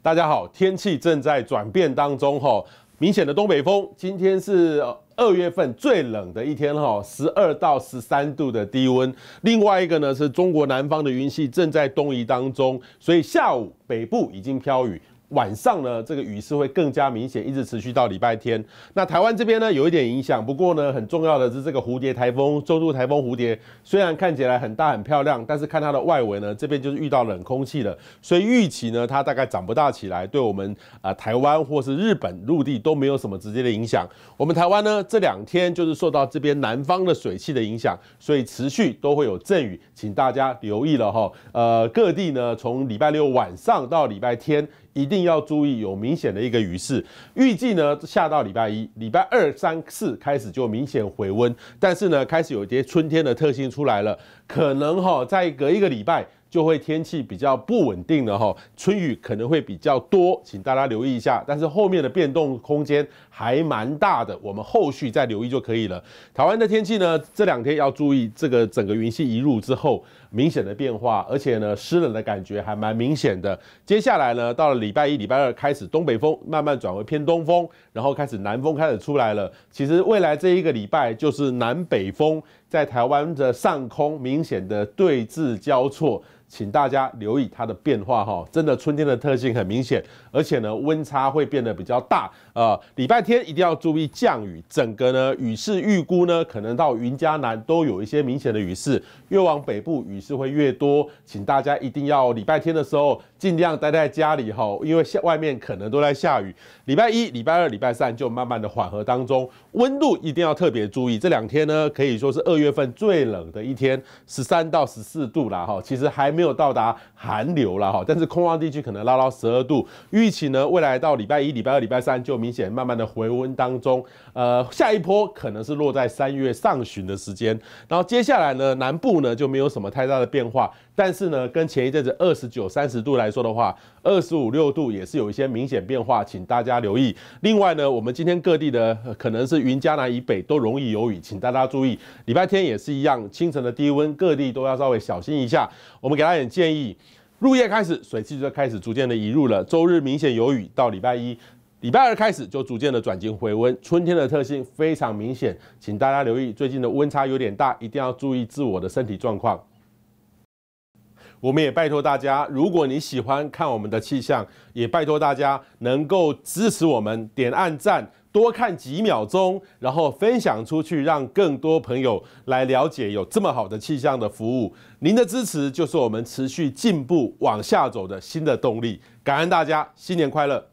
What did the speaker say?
大家好，天气正在转变当中哈，明显的东北风。今天是二月份最冷的一天哈，十二到十三度的低温。另外一个呢，是中国南方的云系正在东移当中，所以下午北部已经飘雨。晚上呢，这个雨是会更加明显，一直持续到礼拜天。那台湾这边呢，有一点影响。不过呢，很重要的是这个蝴蝶台风，中度台风蝴蝶虽然看起来很大很漂亮，但是看它的外围呢，这边就是遇到冷空气了，所以预期呢，它大概长不大起来，对我们啊台湾或是日本陆地都没有什么直接的影响。我们台湾呢，这两天就是受到这边南方的水汽的影响，所以持续都会有阵雨，请大家留意了哈。呃，各地呢，从礼拜六晚上到礼拜天一定。定要注意，有明显的一个雨势，预计呢下到礼拜一、礼拜二、三四开始就明显回温，但是呢开始有一些春天的特性出来了，可能哈再隔一个礼拜。就会天气比较不稳定了哈，春雨可能会比较多，请大家留意一下。但是后面的变动空间还蛮大的，我们后续再留意就可以了。台湾的天气呢，这两天要注意这个整个云系一入之后明显的变化，而且呢湿冷的感觉还蛮明显的。接下来呢，到了礼拜一、礼拜二开始，东北风慢慢转为偏东风，然后开始南风开始出来了。其实未来这一个礼拜就是南北风在台湾的上空明显的对峙交错。请大家留意它的变化哈，真的春天的特性很明显，而且呢温差会变得比较大呃，礼拜天一定要注意降雨，整个呢雨势预估呢可能到云嘉南都有一些明显的雨势，越往北部雨势会越多。请大家一定要礼拜天的时候尽量待在家里哈，因为下外面可能都在下雨。礼拜一、礼拜二、礼拜三就慢慢的缓和当中，温度一定要特别注意。这两天呢可以说是二月份最冷的一天，十三到十四度啦哈，其实还。没有到达寒流了哈，但是空旷地区可能拉到十二度。预期呢，未来到礼拜一、礼拜二、礼拜三就明显慢慢的回温当中。呃，下一波可能是落在三月上旬的时间。然后接下来呢，南部呢就没有什么太大的变化，但是呢，跟前一阵子二十九、三十度来说的话，二十五六度也是有一些明显变化，请大家留意。另外呢，我们今天各地的可能是云嘉南以北都容易有雨，请大家注意。礼拜天也是一样，清晨的低温，各地都要稍微小心一下。我们给。他也建议，入夜开始，水汽就开始逐渐的移入了。周日明显有雨，到礼拜一、礼拜二开始就逐渐的转晴回温，春天的特性非常明显，请大家留意最近的温差有点大，一定要注意自我的身体状况。我们也拜托大家，如果你喜欢看我们的气象，也拜托大家能够支持我们，点按赞，多看几秒钟，然后分享出去，让更多朋友来了解有这么好的气象的服务。您的支持就是我们持续进步往下走的新的动力。感恩大家，新年快乐！